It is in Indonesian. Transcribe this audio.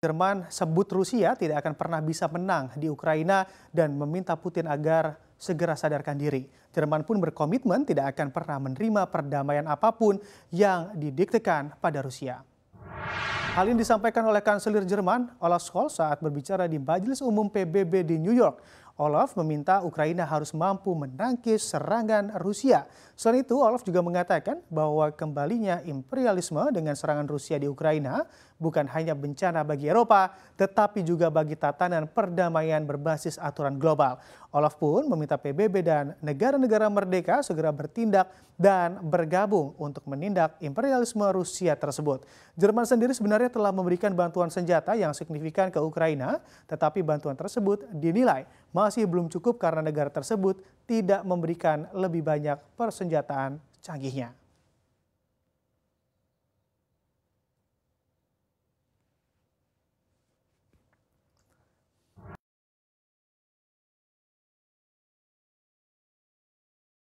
Jerman sebut Rusia tidak akan pernah bisa menang di Ukraina dan meminta Putin agar segera sadarkan diri. Jerman pun berkomitmen tidak akan pernah menerima perdamaian apapun yang didiktekan pada Rusia. Hal ini disampaikan oleh Kanselir Jerman, Olaf Scholz, saat berbicara di Majelis Umum PBB di New York. Olaf meminta Ukraina harus mampu menangkis serangan Rusia. Selain itu, Olaf juga mengatakan bahwa kembalinya imperialisme dengan serangan Rusia di Ukraina bukan hanya bencana bagi Eropa, tetapi juga bagi tatanan perdamaian berbasis aturan global. Olaf pun meminta PBB dan negara-negara merdeka segera bertindak dan bergabung untuk menindak imperialisme Rusia tersebut. Jerman sendiri sebenarnya telah memberikan bantuan senjata yang signifikan ke Ukraina, tetapi bantuan tersebut dinilai masih belum cukup karena negara tersebut tidak memberikan lebih banyak persenjataan canggihnya.